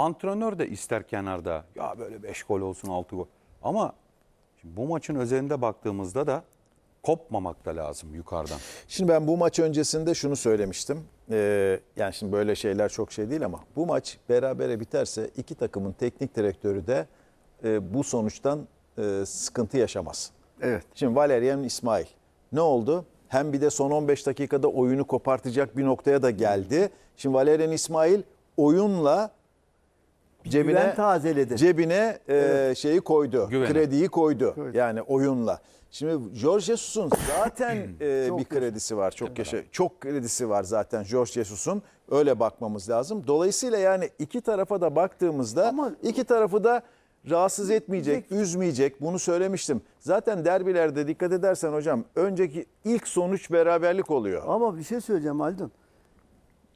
Antrenör de ister kenarda ya böyle 5 gol olsun 6 gol. Ama şimdi bu maçın özelinde baktığımızda da kopmamak da lazım yukarıdan. Şimdi ben bu maç öncesinde şunu söylemiştim. Ee, yani şimdi böyle şeyler çok şey değil ama bu maç berabere biterse iki takımın teknik direktörü de e, bu sonuçtan e, sıkıntı yaşamaz. Evet. Şimdi Valerian İsmail ne oldu? Hem bir de son 15 dakikada oyunu kopartacak bir noktaya da geldi. Şimdi Valerian İsmail oyunla cebine güven tazeledi. cebine e, şeyi koydu. Güveni. Krediyi koydu. Evet. Yani oyunla. Şimdi George Jesus'un zaten e, bir kredisi var. Çok yaşa, çok kredisi var zaten George Jesus'un. Öyle bakmamız lazım. Dolayısıyla yani iki tarafa da baktığımızda Ama- iki tarafı da rahatsız etmeyecek, üzmeyecek. Bunu söylemiştim. Zaten derbilerde dikkat edersen hocam önceki ilk sonuç beraberlik oluyor. Ama bir şey söyleyeceğim aldın.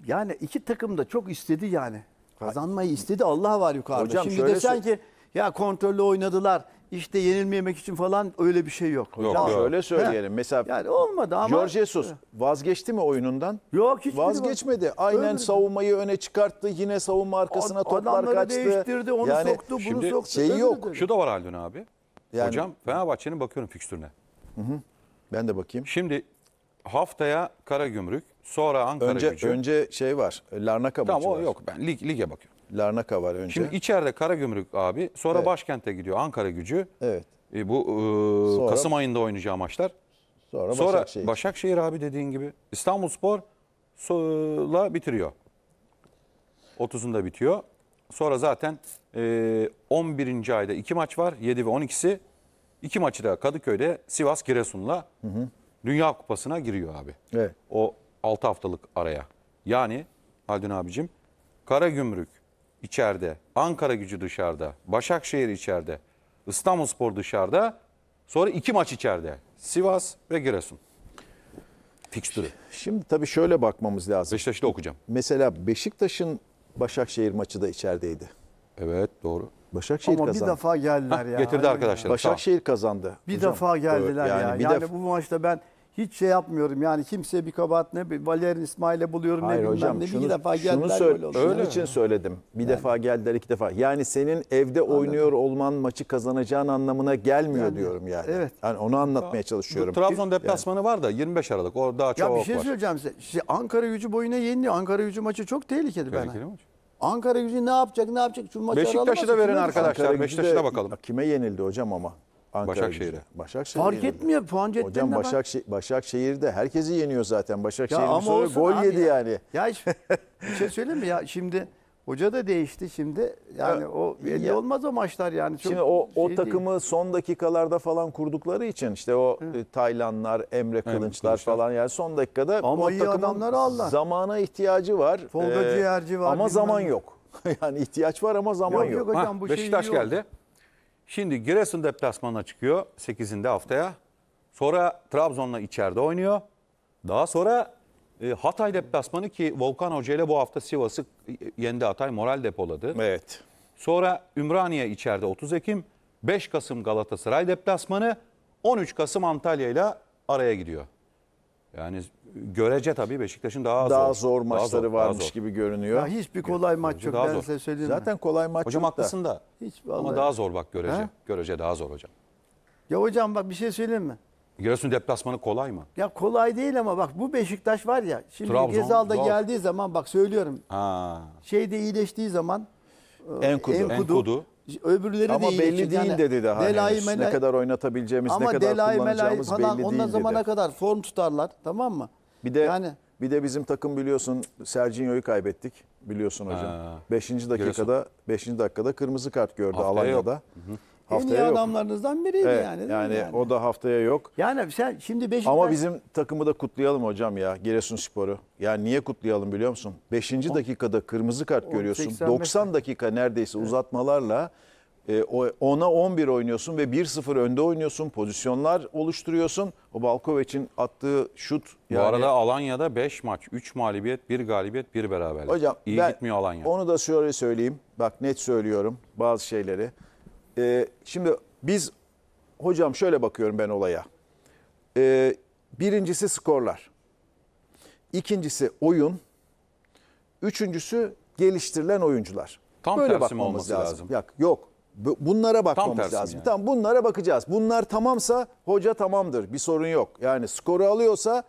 Yani iki takım da çok istedi yani. Kazanmayı istedi Allah var yukarıda. Hocam Şimdi şöyle desen ki ya kontrollü oynadılar işte yenilmemek için falan öyle bir şey yok. Yok, Hocam, şöyle söyleyelim. He. Mesela yani olmadı ama Jorge Jesus vazgeçti mi oyunundan? Yok hiç vazgeçmedi. Var. Aynen Öldürdü. savunmayı öne çıkarttı. Yine savunma arkasına Ad, toplar kaçtı. değiştirdi, onu yani, soktu, bunu şimdi soktu. Şeyi yok. Dedi. Şu da var Haldun abi. Yani, Hocam Fenerbahçe'nin bakıyorum fikstürüne. Hı hı. Ben de bakayım. Şimdi haftaya Kara Karagümrük, Sonra Ankara önce, gücü. Önce şey var. Larnaka tamam, o var. yok. Ben lig, lige bakıyorum. Larnaka var önce. Şimdi içeride Karagümrük abi. Sonra evet. başkente gidiyor Ankara gücü. Evet. E, bu e, sonra, Kasım ayında oynayacağı maçlar. Sonra, sonra Başakşehir. Başakşehir abi dediğin gibi. İstanbul Spor sola bitiriyor. 30'unda bitiyor. Sonra zaten e, 11. ayda 2 maç var. 7 ve 12'si. 2 maçı da Kadıköy'de Sivas Giresun'la hı hı. Dünya Kupası'na giriyor abi. Evet. O 6 haftalık araya. Yani Haldun abicim Kara Gümrük içeride, Ankara gücü dışarıda, Başakşehir içeride, Spor dışarıda, sonra iki maç içeride. Sivas ve Giresun. Fikstürü. Şimdi tabii şöyle bakmamız lazım. Beşiktaş'ta okuyacağım. Mesela Beşiktaş'ın Başakşehir maçı da içerideydi. Evet doğru. Başakşehir Ama kazandı. bir defa geldiler Hah, ya. Getirdi arkadaşlar. Başakşehir kazandı. Bir Hocam, defa geldiler evet, ya. Yani, yani def- bu maçta ben hiç şey yapmıyorum. Yani kimseye bir kabahat ne bir Valerian İsmail'e buluyorum Hayır ne bilmem hocam, ne. Şunu, bir defa geldiler şunu söyle, böyle olsun. Öyle için söyledim. Bir yani. defa geldiler iki defa. Yani senin evde Anladım. oynuyor olman maçı kazanacağın anlamına gelmiyor yani, diyorum yani. Evet. Yani onu anlatmaya çalışıyorum. Bu, Trabzon deplasmanı yani. var da 25 Aralık. O daha çok Ya bir şey söyleyeceğim var. size. Şey, Ankara gücü boyuna yeniliyor. Ankara gücü maçı çok tehlikeli. Tehlikeli bana. Ankara gücü ne yapacak ne yapacak? Şu maçı Beşiktaş'ı da verin arkadaşlar. Beşiktaş'a bakalım. Kime yenildi hocam ama? Başakşehir'e. Başakşehir Fark etmiyor puan cetveline Hocam bak. Başakşehir, Başakşehir'de herkesi yeniyor zaten. Başakşehir'in sonra gol yedi ya. yani. Ya işte, bir şey söyleyeyim mi ya şimdi hoca da değişti şimdi. Yani ya, o belli ya, olmaz o maçlar yani. Çok şimdi o, o şey takımı değil. son dakikalarda falan kurdukları için işte o Hı. E, Taylanlar, Emre Kılınçlar, Kılınçlar falan yani son dakikada ama o takımın Allah. zamana ihtiyacı var. Tolga ee, ciğerci var. Ama zaman mi? yok. yani ihtiyaç var ama zaman yok. Yok, yok hocam ha, bu şey Beşiktaş şey geldi. Yok. Şimdi Giresun deplasmanına çıkıyor 8'inde haftaya. Sonra Trabzon'la içeride oynuyor. Daha sonra e, Hatay deplasmanı ki Volkan Hoca ile bu hafta Sivas'ı yendi Hatay moral depoladı. Evet. Sonra Ümraniye içeride 30 Ekim, 5 Kasım Galatasaray deplasmanı, 13 Kasım Antalya ile araya gidiyor. Yani görece tabii Beşiktaş'ın daha, daha zor, maçları daha zor, varmış daha zor. gibi görünüyor. Ya hiçbir kolay maç yok. Ben size söyleyeyim. Zaten kolay maç hocam yok da. haklısın da. Ama daha zor bak görece. Ha? Görece daha zor hocam. Ya hocam bak bir şey söyleyeyim mi? Giresun deplasmanı kolay mı? Ya kolay değil ama bak bu Beşiktaş var ya. Şimdi Trabzon, Gezal'da zor. geldiği zaman bak söylüyorum. Ha. Şeyde iyileştiği zaman Enkudu. Enkudu. Enkudu. Öbürleri ama de belli değil yani dedi daha Delay, henüz. Melay, ne kadar oynatabileceğimiz, ne kadar Delay, kullanacağımız falan, belli değil ondan zamana kadar form tutarlar tamam mı? Bir de yani, bir de bizim takım biliyorsun Sergio'yu kaybettik biliyorsun hocam. 5. dakikada 5. dakikada kırmızı kart gördü Alanya'da. Hı hı. Haftaya en iyi yok. adamlarınızdan biriydi Evet, yani, yani, yani. o da haftaya yok. Yani sen şimdi Beşiktaş... Ama bizim takımı da kutlayalım hocam ya Giresun Spor'u. Yani niye kutlayalım biliyor musun? 5. dakikada kırmızı kart görüyorsun. 85. 90 dakika neredeyse uzatmalarla e, o- ona 11 oynuyorsun ve 1-0 önde oynuyorsun. Pozisyonlar oluşturuyorsun. O Balkoveç'in attığı şut Bu arada Alanya'da 5 maç, 3 mağlubiyet, 1 galibiyet, 1 beraberlik. Hocam İyi ben gitmiyor Alanya. Onu da şöyle söyleyeyim. Bak net söylüyorum bazı şeyleri. E, şimdi biz hocam şöyle bakıyorum ben olaya. E, birincisi skorlar. İkincisi oyun. Üçüncüsü geliştirilen oyuncular. Tam Böyle tersi bakmamız olması lazım. lazım. Yok, yok. Bunlara bakmamız Tam lazım. Yani. Tam bunlara bakacağız. Bunlar tamamsa hoca tamamdır. Bir sorun yok. Yani skoru alıyorsa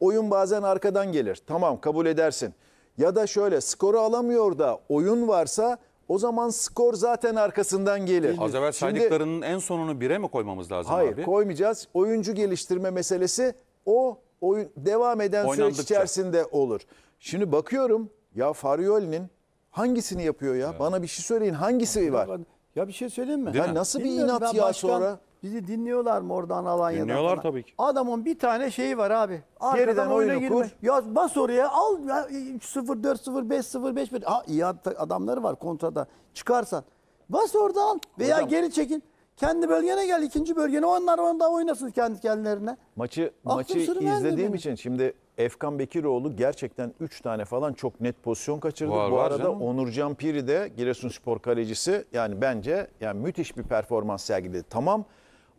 oyun bazen arkadan gelir. Tamam kabul edersin. Ya da şöyle skoru alamıyor da oyun varsa o zaman skor zaten arkasından gelir. Az evvel Şimdi- saydıklarının en sonunu bire mi koymamız lazım Hayır abi? koymayacağız. Oyuncu geliştirme meselesi o oyun devam eden süreç içerisinde olur. Şimdi bakıyorum ya Farioli'nin hangisini yapıyor ya? Bana bir şey söyleyin hangisi var? Ya bir şey söyleyeyim mi? Ya nasıl bir inat ya başkan- sonra? Bizi dinliyorlar mı oradan Alanya'dan? Dinliyorlar tabii ki. Adamın bir tane şeyi var abi. Arkadan Geriden oyuna oyun girme. Kur. Ya bas oraya al 0-4-0, 5-0, 5-1. Ha, iyi adamları var kontrada. Çıkarsan. Bas oradan veya Hocam, geri çekin. Kendi bölgene gel, ikinci bölgene. Onlar onda oynasın kendi kendilerine. Maçı Aklım maçı izlediğim benim. için şimdi Efkan Bekiroğlu gerçekten 3 tane falan çok net pozisyon kaçırdı. Var, Bu var arada canım. Onurcan Piri de Giresunspor kalecisi yani bence yani müthiş bir performans sergiledi. Tamam.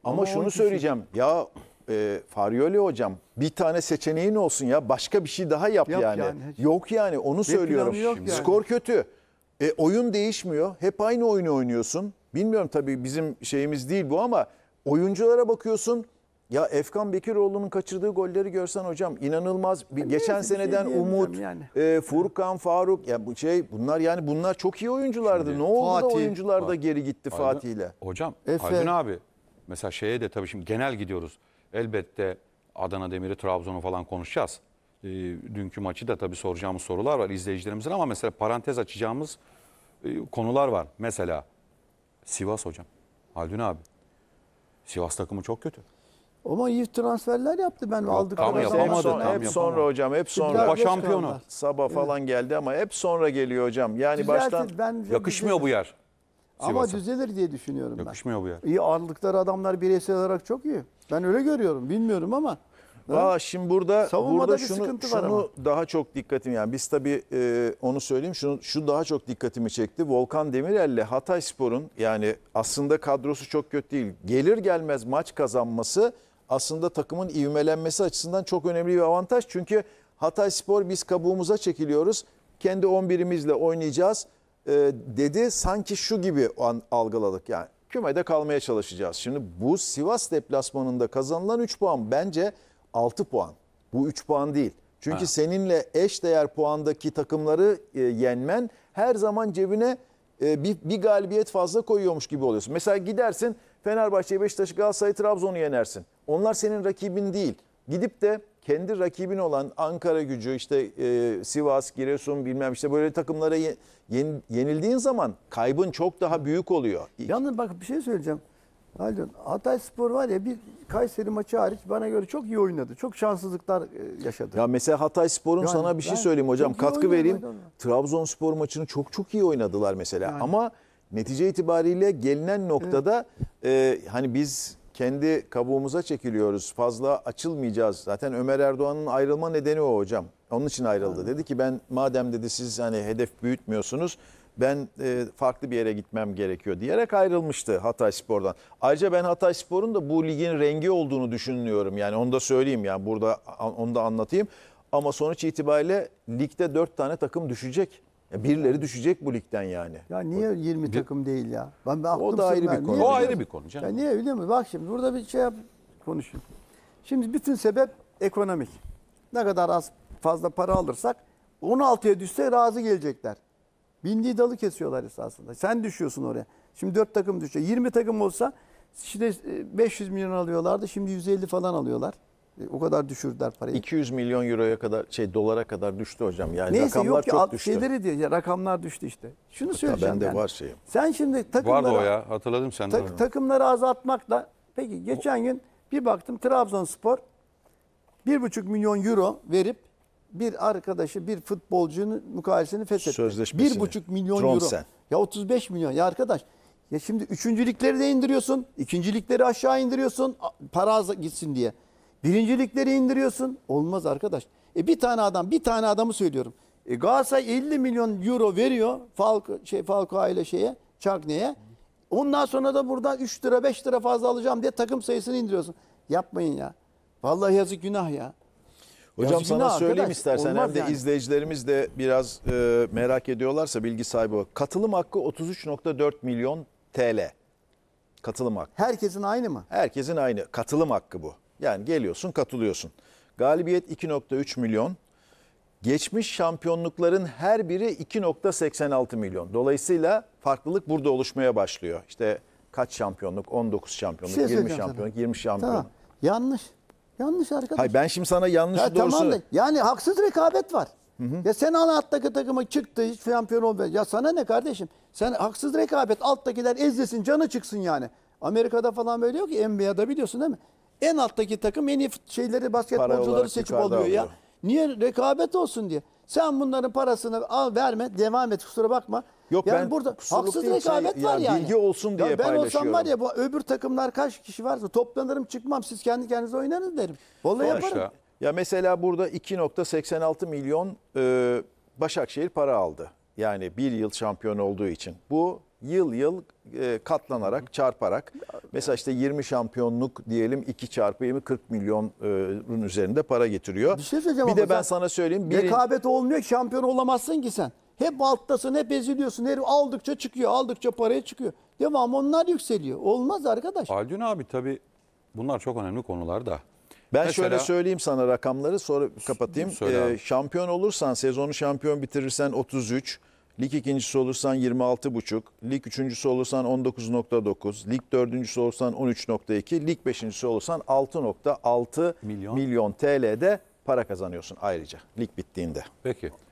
Ama Oo, şunu söyleyeceğim. Ya e, Farioli hocam bir tane seçeneğin olsun ya başka bir şey daha yap, yap yani. yani. Yok yani onu Ve söylüyorum. Yani. Skor kötü. E, oyun değişmiyor. Hep aynı oyunu oynuyorsun. Bilmiyorum tabii bizim şeyimiz değil bu ama oyunculara bakıyorsun. Ya Efkan Bekiroğlu'nun kaçırdığı golleri görsen hocam inanılmaz. Bir, yani geçen şey seneden şey Umut, yani. e, Furkan, Faruk ya bu şey bunlar yani bunlar çok iyi oyunculardı. Şimdi, ne oldu Fatih, da oyuncular da geri gitti Fatih ile. Hocam Efe, Aydın abi mesela şeye de tabii şimdi genel gidiyoruz. Elbette Adana Demir'i, Trabzon'u falan konuşacağız. E, dünkü maçı da tabii soracağımız sorular var izleyicilerimizin ama mesela parantez açacağımız e, konular var. Mesela Sivas hocam, Haldun abi. Sivas takımı çok kötü. Ama iyi transferler yaptı ben Yok, aldık. Tam yapamadı. Hep, son, tam hep sonra hocam hep sonra. Kupa şampiyonu. Sabah falan geldi ama hep sonra geliyor hocam. Yani Düzeltir, baştan... Bence yakışmıyor bu yer. Ama düzelir diye düşünüyorum Yakışmıyor bu yer. İyi ağırlıkları adamlar bireysel olarak çok iyi. Ben öyle görüyorum. Bilmiyorum ama. Aa, şimdi burada Savunmada burada bir şunu, sıkıntı var şunu daha çok dikkatim yani biz tabii e, onu söyleyeyim şunu şu daha çok dikkatimi çekti. Volkan Demirel'le Spor'un yani aslında kadrosu çok kötü değil. Gelir gelmez maç kazanması aslında takımın ivmelenmesi açısından çok önemli bir avantaj. Çünkü Hatay Spor biz kabuğumuza çekiliyoruz. Kendi 11'imizle oynayacağız e, dedi sanki şu gibi an, algıladık yani kümede kalmaya çalışacağız. Şimdi bu Sivas deplasmanında kazanılan 3 puan bence 6 puan. Bu 3 puan değil. Çünkü ha. seninle eş değer puandaki takımları e, yenmen her zaman cebine e, bir, bir galibiyet fazla koyuyormuş gibi oluyorsun. Mesela gidersin Fenerbahçe, Beşiktaş, Galatasaray, Trabzon'u yenersin. Onlar senin rakibin değil. Gidip de kendi rakibin olan Ankara gücü işte e, Sivas, Giresun bilmem işte böyle takımlara ye, yen, yenildiğin zaman kaybın çok daha büyük oluyor. Yalnız bak bir şey söyleyeceğim. Haldun Hatay Spor var ya bir Kayseri maçı hariç bana göre çok iyi oynadı. Çok şanssızlıklar e, yaşadı. Ya mesela Hatay Spor'un yani, sana bir şey söyleyeyim hocam katkı vereyim. Trabzonspor maçını çok çok iyi oynadılar mesela yani. ama netice itibariyle gelinen noktada evet. e, hani biz kendi kabuğumuza çekiliyoruz. Fazla açılmayacağız. Zaten Ömer Erdoğan'ın ayrılma nedeni o hocam. Onun için ayrıldı. Dedi ki ben madem dedi siz hani hedef büyütmüyorsunuz ben e, farklı bir yere gitmem gerekiyor diyerek ayrılmıştı Hatay Spor'dan. Ayrıca ben Hatay Spor'un da bu ligin rengi olduğunu düşünüyorum. Yani onu da söyleyeyim yani burada onu da anlatayım. Ama sonuç itibariyle ligde dört tane takım düşecek. Ya birileri düşecek bu ligden yani. Ya niye 20 takım değil ya? Ben, ben O da ayrı bir konu. Niye O ayrı bir konu canım. Ya niye biliyor musun? Bak şimdi burada bir şey yap, konuşayım. Şimdi bütün sebep ekonomik. Ne kadar az fazla para alırsak 16'ya düşse razı gelecekler. Bindiği dalı kesiyorlar esasında. Sen düşüyorsun oraya. Şimdi 4 takım düşüyor. 20 takım olsa işte 500 e, milyon alıyorlardı. Şimdi 150 falan alıyorlar. E, o kadar düşürdüler parayı. 200 milyon euroya kadar şey dolara kadar düştü hocam. Yani Neyse, rakamlar yok ki, çok düştü. Şeyleri diyor rakamlar düştü işte. Şunu Hatta söyleyeceğim. Ben de yani. var şeyim. Sen şimdi takımları Vardı o ya hatırladım sen ta, takımları azaltmakla peki geçen gün bir baktım Trabzonspor 1,5 milyon euro verip bir arkadaşı bir futbolcunun mukayesini feshetti. Sözleşmesini. 1,5 milyon Tromsen. euro. Ya 35 milyon ya arkadaş. Ya şimdi üçüncülükleri de indiriyorsun. ikincilikleri aşağı indiriyorsun. Para gitsin diye. Birincilikleri indiriyorsun. Olmaz arkadaş. E bir tane adam, bir tane adamı söylüyorum. E Galatasaray 50 milyon euro veriyor falk şey, Falco aile şeye, Çakne'ye. Ondan sonra da buradan 3 lira 5 lira fazla alacağım diye takım sayısını indiriyorsun. Yapmayın ya. Vallahi yazık günah ya. Hocam yazık sana günah, söyleyeyim arkadaş. istersen Olmaz hem de yani. izleyicilerimiz de biraz e, merak ediyorlarsa bilgi sahibi ol. Katılım hakkı 33.4 milyon TL. Katılım hakkı. Herkesin aynı mı? Herkesin aynı. Katılım hakkı bu. Yani geliyorsun katılıyorsun. Galibiyet 2.3 milyon. Geçmiş şampiyonlukların her biri 2.86 milyon. Dolayısıyla farklılık burada oluşmaya başlıyor. İşte kaç şampiyonluk? 19 şampiyonluk, şey 20 şampiyonluk, sana. 20 şampiyonluk. Tamam. Yanlış. Yanlış arkadaş. Hayır ben şimdi sana yanlış ya, doğrusu... Tamam yani haksız rekabet var. Hı hı. Ya sen alttaki takıma çıktı hiç şampiyon olmuyor. Ya sana ne kardeşim? Sen haksız rekabet alttakiler ezlesin canı çıksın yani. Amerika'da falan böyle yok ki NBA'da biliyorsun değil mi? En alttaki takım en iyi şeyleri basketbolcuları seçip alıyor ya. Alıyor. Niye rekabet olsun diye. Sen bunların parasını al verme devam et kusura bakma. Yok yani ben burada haksız rekabet var ya, yani. Bilgi olsun diye ya ben paylaşıyorum. Ben olsam var ya bu öbür takımlar kaç kişi varsa toplanırım çıkmam siz kendi kendinize oynarız derim. Vallahi Sonuçta, yaparım. Ya mesela burada 2.86 milyon e, Başakşehir para aldı. Yani bir yıl şampiyon olduğu için. Bu yıl yıl e, katlanarak, çarparak. Mesela işte 20 şampiyonluk diyelim 2 çarpı 20 40 milyonun üzerinde para getiriyor. Bir, şey bir de ben sen sana söyleyeyim. Bir... Rekabet olmuyor şampiyon olamazsın ki sen. Hep alttasın, hep eziliyorsun. Her aldıkça çıkıyor, aldıkça paraya çıkıyor. Devam onlar yükseliyor. Olmaz arkadaş. Aldın abi tabii bunlar çok önemli konular da. Ben Mesela, şöyle söyleyeyim sana rakamları sonra kapatayım. Ee, şampiyon olursan sezonu şampiyon bitirirsen 33, lig ikincisi olursan 26,5, lig üçüncüsü olursan 19,9, lig dördüncüsü olursan 13,2, lig beşincisi olursan 6,6 milyon. milyon TL'de para kazanıyorsun ayrıca lig bittiğinde. Peki.